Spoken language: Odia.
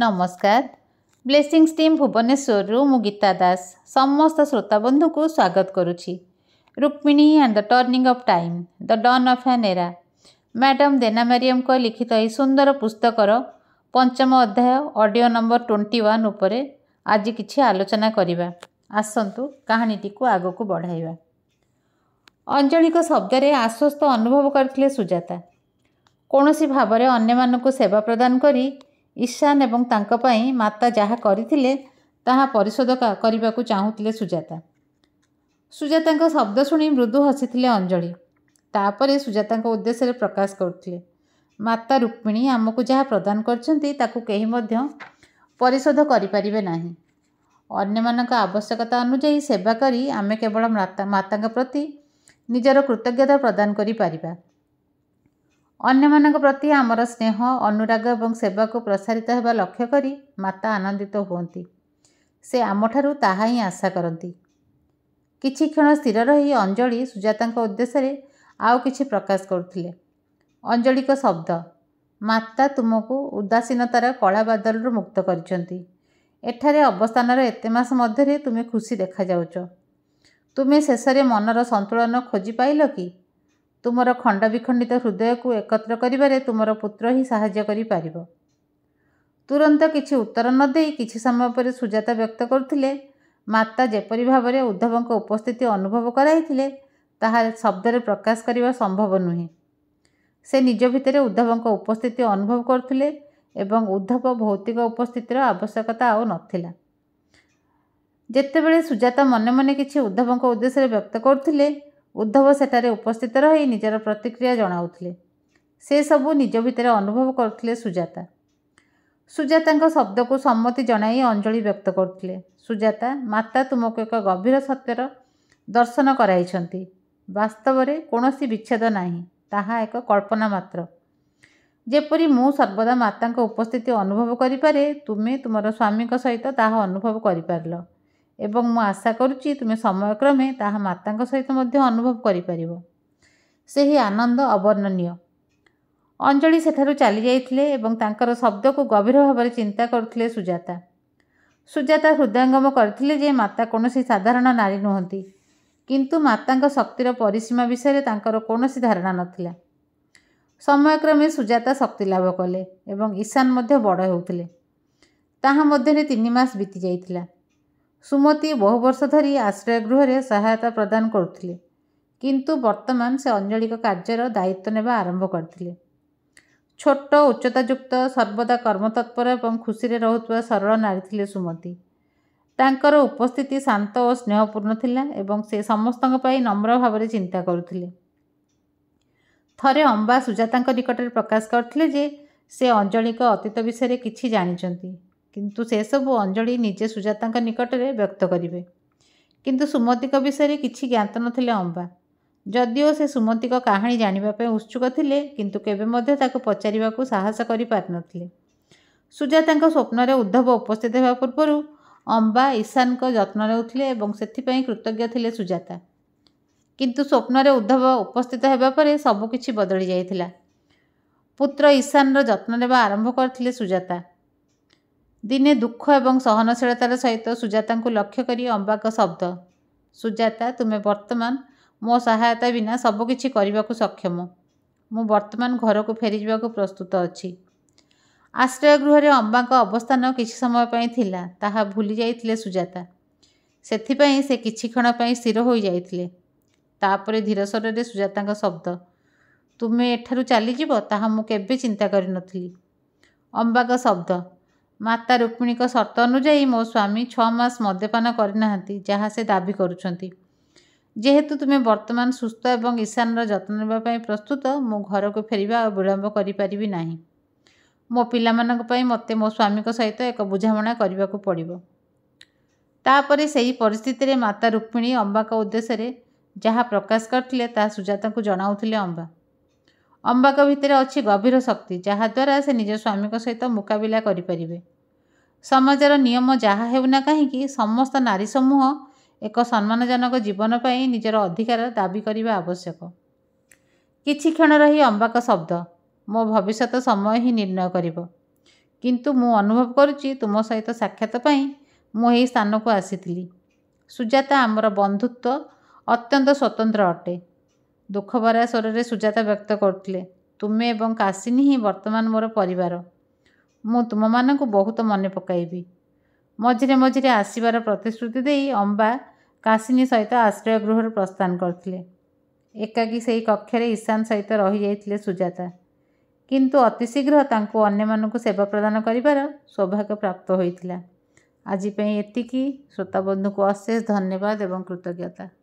ନମସ୍କାର ବ୍ଲେସିଂ ଟିମ୍ ଭୁବନେଶ୍ୱରରୁ ମୁଁ ଗୀତା ଦାସ ସମସ୍ତ ଶ୍ରୋତାବନ୍ଧୁଙ୍କୁ ସ୍ୱାଗତ କରୁଛି Rukmini and the turning of time the dawn of an era madam ଦେନାମାରିୟମ୍ଙ୍କ ଲିଖିତ ଏହି ସୁନ୍ଦର ପୁସ୍ତକର ପଞ୍ଚମ ଅଧ୍ୟାୟ ଅଡ଼ିଓ ନମ୍ବର ଟ୍ୱେଣ୍ଟି ୱାନ୍ ଉପରେ ଆଜି କିଛି ଆଲୋଚନା କରିବା ଆସନ୍ତୁ କାହାଣୀଟିକୁ ଆଗକୁ ବଢ଼ାଇବା ଅଞ୍ଜଳିକ ଶବ୍ଦରେ ଆଶ୍ୱସ୍ତ ଅନୁଭବ କରିଥିଲେ ସୁଜାତା କୌଣସି ଭାବରେ ଅନ୍ୟମାନଙ୍କୁ ସେବା ପ୍ରଦାନ କରି ईशान एवं तांकपाई माता जहाँ करशोध करने को चाहूल सुजाता सुजाता शब्द शुण मृदु हसी अंजलि तापर सुजाता उद्देश्य प्रकाश करुले माता रुक्मिणी आम को जहाँ प्रदान करशोध आवश्यकता अनुजाई सेवा करें केवल माता प्रति निजर कृतज्ञता प्रदान करी करपरिया ଅନ୍ୟମାନଙ୍କ ପ୍ରତି ଆମର ସ୍ନେହ ଅନୁରାଗ ଏବଂ ସେବାକୁ ପ୍ରସାରିତ ହେବା ଲକ୍ଷ୍ୟ କରି ମାତା ଆନନ୍ଦିତ ହୁଅନ୍ତି ସେ ଆମଠାରୁ ତାହା ହିଁ ଆଶା କରନ୍ତି କିଛି କ୍ଷଣ ସ୍ଥିର ରହି ଅଞ୍ଜଳି ସୁଜାତାଙ୍କ ଉଦ୍ଦେଶ୍ୟରେ ଆଉ କିଛି ପ୍ରକାଶ କରୁଥିଲେ ଅଞ୍ଜଳିଙ୍କ ଶବ୍ଦ ମାତା ତୁମକୁ ଉଦାସୀନତାର କଳା ବାଦଲରୁ ମୁକ୍ତ କରିଛନ୍ତି ଏଠାରେ ଅବସ୍ଥାନର ଏତେ ମାସ ମଧ୍ୟରେ ତୁମେ ଖୁସି ଦେଖାଯାଉଛ ତୁମେ ଶେଷରେ ମନର ସନ୍ତୁଳନ ଖୋଜି ପାଇଲ କି ତୁମର ଖଣ୍ଡବିଖଣ୍ଡିତ ହୃଦୟକୁ ଏକତ୍ର କରିବାରେ ତୁମର ପୁତ୍ର ହିଁ ସାହାଯ୍ୟ କରିପାରିବ ତୁରନ୍ତ କିଛି ଉତ୍ତର ନ ଦେଇ କିଛି ସମୟ ପରେ ସୁଜାତା ବ୍ୟକ୍ତ କରୁଥିଲେ ମାତା ଯେପରି ଭାବରେ ଉଦ୍ଧବଙ୍କ ଉପସ୍ଥିତି ଅନୁଭବ କରାଇଥିଲେ ତାହା ଶବ୍ଦରେ ପ୍ରକାଶ କରିବା ସମ୍ଭବ ନୁହେଁ ସେ ନିଜ ଭିତରେ ଉଦ୍ଧବଙ୍କ ଉପସ୍ଥିତି ଅନୁଭବ କରୁଥିଲେ ଏବଂ ଉଦ୍ଧବ ଭୌତିକ ଉପସ୍ଥିତିର ଆବଶ୍ୟକତା ଆଉ ନଥିଲା ଯେତେବେଳେ ସୁଜାତା ମନେ ମନେ କିଛି ଉଦ୍ଧବଙ୍କ ଉଦ୍ଦେଶ୍ୟରେ ବ୍ୟକ୍ତ କରୁଥିଲେ ଉଦ୍ଧବ ସେଠାରେ ଉପସ୍ଥିତ ରହି ନିଜର ପ୍ରତିକ୍ରିୟା ଜଣାଉଥିଲେ ସେ ସବୁ ନିଜ ଭିତରେ ଅନୁଭବ କରୁଥିଲେ ସୁଜାତା ସୁଜାତାଙ୍କ ଶବ୍ଦକୁ ସମ୍ମତି ଜଣାଇ ଅଞ୍ଜଳି ବ୍ୟକ୍ତ କରୁଥିଲେ ସୁଜାତା ମାତା ତୁମକୁ ଏକ ଗଭୀର ସତ୍ୟର ଦର୍ଶନ କରାଇଛନ୍ତି ବାସ୍ତବରେ କୌଣସି ବିଚ୍ଛେଦ ନାହିଁ ତାହା ଏକ କଳ୍ପନା ମାତ୍ର ଯେପରି ମୁଁ ସର୍ବଦା ମାତାଙ୍କ ଉପସ୍ଥିତି ଅନୁଭବ କରିପାରେ ତୁମେ ତୁମର ସ୍ୱାମୀଙ୍କ ସହିତ ତାହା ଅନୁଭବ କରିପାରିଲ ଏବଂ ମୁଁ ଆଶା କରୁଛି ତୁମେ ସମୟକ୍ରମେ ତାହା ମାତାଙ୍କ ସହିତ ମଧ୍ୟ ଅନୁଭବ କରିପାରିବ ସେହି ଆନନ୍ଦ ଅବର୍ଣ୍ଣନୀୟ ଅଞ୍ଜଳି ସେଠାରୁ ଚାଲିଯାଇଥିଲେ ଏବଂ ତାଙ୍କର ଶବ୍ଦକୁ ଗଭୀର ଭାବରେ ଚିନ୍ତା କରୁଥିଲେ ସୁଜାତା ସୁଜାତା ହୃଦୟଙ୍ଗମ କରିଥିଲେ ଯେ ମାତା କୌଣସି ସାଧାରଣ ନାରୀ ନୁହନ୍ତି କିନ୍ତୁ ମାତାଙ୍କ ଶକ୍ତିର ପରିସୀମା ବିଷୟରେ ତାଙ୍କର କୌଣସି ଧାରଣା ନଥିଲା ସମୟକ୍ରମେ ସୁଜାତା ଶକ୍ତି ଲାଭ କଲେ ଏବଂ ଈଶାନ ମଧ୍ୟ ବଡ଼ ହେଉଥିଲେ ତାହା ମଧ୍ୟରେ ତିନି ମାସ ବିତି ଯାଇଥିଲା ସୁମତି ବହୁ ବର୍ଷ ଧରି ଆଶ୍ରୟ ଗୃହରେ ସହାୟତା ପ୍ରଦାନ କରୁଥିଲେ କିନ୍ତୁ ବର୍ତ୍ତମାନ ସେ ଅଞ୍ଜଳିକ କାର୍ଯ୍ୟର ଦାୟିତ୍ୱ ନେବା ଆରମ୍ଭ କରିଥିଲେ ଛୋଟ ଉଚ୍ଚତା ଯୁକ୍ତ ସର୍ବଦା କର୍ମତତ୍ପର ଏବଂ ଖୁସିରେ ରହୁଥିବା ସରଳ ନାରୀ ଥିଲେ ସୁମତି ତାଙ୍କର ଉପସ୍ଥିତି ଶାନ୍ତ ଓ ସ୍ନେହପୂର୍ଣ୍ଣ ଥିଲା ଏବଂ ସେ ସମସ୍ତଙ୍କ ପାଇଁ ନମ୍ର ଭାବରେ ଚିନ୍ତା କରୁଥିଲେ ଥରେ ଅମ୍ବା ସୁଜାତାଙ୍କ ନିକଟରେ ପ୍ରକାଶ କରିଥିଲେ ଯେ ସେ ଅଞ୍ଜଳିଙ୍କ ଅତୀତ ବିଷୟରେ କିଛି ଜାଣିଛନ୍ତି କିନ୍ତୁ ସେସବୁ ଅଞ୍ଜଳି ନିଜେ ସୁଜାତାଙ୍କ ନିକଟରେ ବ୍ୟକ୍ତ କରିବେ କିନ୍ତୁ ସୁମତିଙ୍କ ବିଷୟରେ କିଛି ଜ୍ଞାତ ନଥିଲେ ଅମ୍ବା ଯଦିଓ ସେ ସୁମତିଙ୍କ କାହାଣୀ ଜାଣିବା ପାଇଁ ଉତ୍ସୁକ ଥିଲେ କିନ୍ତୁ କେବେ ମଧ୍ୟ ତାକୁ ପଚାରିବାକୁ ସାହସ କରିପାରିନଥିଲେ ସୁଜାତାଙ୍କ ସ୍ୱପ୍ନରେ ଉଦ୍ଧବ ଉପସ୍ଥିତ ହେବା ପୂର୍ବରୁ ଅମ୍ବା ଇଶାନଙ୍କ ଯତ୍ନ ନେଉଥିଲେ ଏବଂ ସେଥିପାଇଁ କୃତଜ୍ଞ ଥିଲେ ସୁଜାତା କିନ୍ତୁ ସ୍ୱପ୍ନରେ ଉଦ୍ଧବ ଉପସ୍ଥିତ ହେବା ପରେ ସବୁକିଛି ବଦଳି ଯାଇଥିଲା ପୁତ୍ର ଇଶାନର ଯତ୍ନ ନେବା ଆରମ୍ଭ କରିଥିଲେ ସୁଜାତା ଦିନେ ଦୁଃଖ ଏବଂ ସହନଶୀଳତାର ସହିତ ସୁଜାତାଙ୍କୁ ଲକ୍ଷ୍ୟ କରି ଅମ୍ବାଙ୍କ ଶବ୍ଦ ସୁଜାତା ତୁମେ ବର୍ତ୍ତମାନ ମୋ ସହାୟତା ବିନା ସବୁକିଛି କରିବାକୁ ସକ୍ଷମ ମୁଁ ବର୍ତ୍ତମାନ ଘରକୁ ଫେରିଯିବାକୁ ପ୍ରସ୍ତୁତ ଅଛି ଆଶ୍ରୟଗୃହରେ ଅମ୍ବାଙ୍କ ଅବସ୍ଥାନ କିଛି ସମୟ ପାଇଁ ଥିଲା ତାହା ଭୁଲି ଯାଇଥିଲେ ସୁଜାତା ସେଥିପାଇଁ ସେ କିଛି କ୍ଷଣ ପାଇଁ ସ୍ଥିର ହୋଇଯାଇଥିଲେ ତାପରେ ଧୀରସ୍ୱରରେ ସୁଜାତାଙ୍କ ଶବ୍ଦ ତୁମେ ଏଠାରୁ ଚାଲିଯିବ ତାହା ମୁଁ କେବେ ଚିନ୍ତା କରିନଥିଲି ଅମ୍ବାଙ୍କ ଶବ୍ଦ ମାତା ରୁକ୍ମିଣୀଙ୍କ ସର୍ତ୍ତ ଅନୁଯାୟୀ ମୋ ସ୍ୱାମୀ ଛଅ ମାସ ମଦ୍ୟପାନ କରିନାହାନ୍ତି ଯାହା ସେ ଦାବି କରୁଛନ୍ତି ଯେହେତୁ ତୁମେ ବର୍ତ୍ତମାନ ସୁସ୍ଥ ଏବଂ ଈଶାନର ଯତ୍ନ ନେବା ପାଇଁ ପ୍ରସ୍ତୁତ ମୁଁ ଘରକୁ ଫେରିବା ଆଉ ବିଳମ୍ବ କରିପାରିବି ନାହିଁ ମୋ ପିଲାମାନଙ୍କ ପାଇଁ ମୋତେ ମୋ ସ୍ୱାମୀଙ୍କ ସହିତ ଏକ ବୁଝାମଣା କରିବାକୁ ପଡ଼ିବ ତାପରେ ସେହି ପରିସ୍ଥିତିରେ ମାତା ରୁକ୍ମିଣୀ ଅମ୍ବାଙ୍କ ଉଦ୍ଦେଶ୍ୟରେ ଯାହା ପ୍ରକାଶ କରିଥିଲେ ତାହା ସୁଜାତାଙ୍କୁ ଜଣାଉଥିଲେ ଅମ୍ବା ଅମ୍ବାଙ୍କ ଭିତରେ ଅଛି ଗଭୀର ଶକ୍ତି ଯାହାଦ୍ୱାରା ସେ ନିଜ ସ୍ୱାମୀଙ୍କ ସହିତ ମୁକାବିଲା କରିପାରିବେ ସମାଜର ନିୟମ ଯାହା ହେଉନା କାହିଁକି ସମସ୍ତ ନାରୀ ସମୂହ ଏକ ସମ୍ମାନଜନକ ଜୀବନ ପାଇଁ ନିଜର ଅଧିକାର ଦାବି କରିବା ଆବଶ୍ୟକ କିଛି କ୍ଷଣ ରହି ଅମ୍ବାଙ୍କ ଶବ୍ଦ ମୋ ଭବିଷ୍ୟତ ସମୟ ହିଁ ନିର୍ଣ୍ଣୟ କରିବ କିନ୍ତୁ ମୁଁ ଅନୁଭବ କରୁଛି ତୁମ ସହିତ ସାକ୍ଷାତ ପାଇଁ ମୁଁ ଏହି ସ୍ଥାନକୁ ଆସିଥିଲି ସୁଜାତା ଆମର ବନ୍ଧୁତ୍ୱ ଅତ୍ୟନ୍ତ ସ୍ୱତନ୍ତ୍ର ଅଟେ ଦୁଃଖଭରା ସ୍ୱରରେ ସୁଜାତା ବ୍ୟକ୍ତ କରୁଥିଲେ ତୁମେ ଏବଂ କାଶିନୀ ହିଁ ବର୍ତ୍ତମାନ ମୋର ପରିବାର ମୁଁ ତୁମମାନଙ୍କୁ ବହୁତ ମନେ ପକାଇବି ମଝିରେ ମଝିରେ ଆସିବାର ପ୍ରତିଶ୍ରୁତି ଦେଇ ଅମ୍ବା କାଶିନୀ ସହିତ ଆଶ୍ରୟ ଗୃହରେ ପ୍ରସ୍ଥାନ କରିଥିଲେ ଏକାକୀ ସେହି କକ୍ଷରେ ଈଶାନ ସହିତ ରହିଯାଇଥିଲେ ସୁଜାତା କିନ୍ତୁ ଅତିଶୀଘ୍ର ତାଙ୍କୁ ଅନ୍ୟମାନଙ୍କୁ ସେବା ପ୍ରଦାନ କରିବାର ସୌଭାଗ୍ୟ ପ୍ରାପ୍ତ ହୋଇଥିଲା ଆଜି ପାଇଁ ଏତିକି ଶ୍ରୋତାବନ୍ଧୁକୁ ଅଶେଷ ଧନ୍ୟବାଦ ଏବଂ କୃତଜ୍ଞତା